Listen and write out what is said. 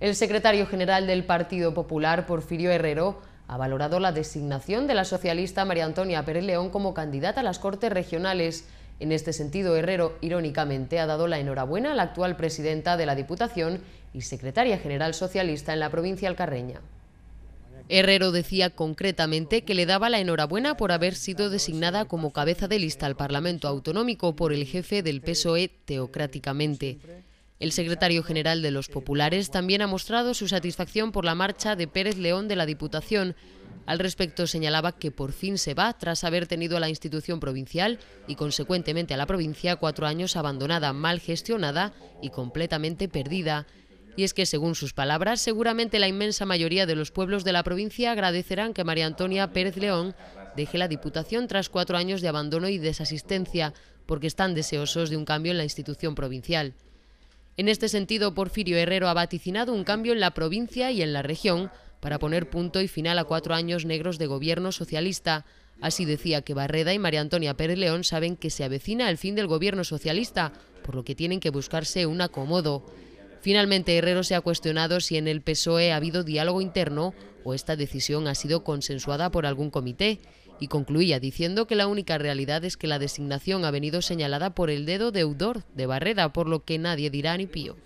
El secretario general del Partido Popular, Porfirio Herrero, ha valorado la designación de la socialista María Antonia Pérez León como candidata a las Cortes Regionales. En este sentido, Herrero, irónicamente, ha dado la enhorabuena a la actual presidenta de la Diputación y secretaria general socialista en la provincia alcarreña. Herrero decía concretamente que le daba la enhorabuena por haber sido designada como cabeza de lista al Parlamento Autonómico por el jefe del PSOE teocráticamente. El secretario general de los Populares también ha mostrado su satisfacción por la marcha de Pérez León de la Diputación. Al respecto señalaba que por fin se va tras haber tenido a la institución provincial y consecuentemente a la provincia cuatro años abandonada, mal gestionada y completamente perdida. Y es que, según sus palabras, seguramente la inmensa mayoría de los pueblos de la provincia agradecerán que María Antonia Pérez León deje la Diputación tras cuatro años de abandono y desasistencia, porque están deseosos de un cambio en la institución provincial. En este sentido, Porfirio Herrero ha vaticinado un cambio en la provincia y en la región para poner punto y final a cuatro años negros de gobierno socialista. Así decía que Barreda y María Antonia Pérez León saben que se avecina el fin del gobierno socialista, por lo que tienen que buscarse un acomodo. Finalmente, Herrero se ha cuestionado si en el PSOE ha habido diálogo interno o esta decisión ha sido consensuada por algún comité y concluía diciendo que la única realidad es que la designación ha venido señalada por el dedo deudor de Barreda, por lo que nadie dirá ni pío.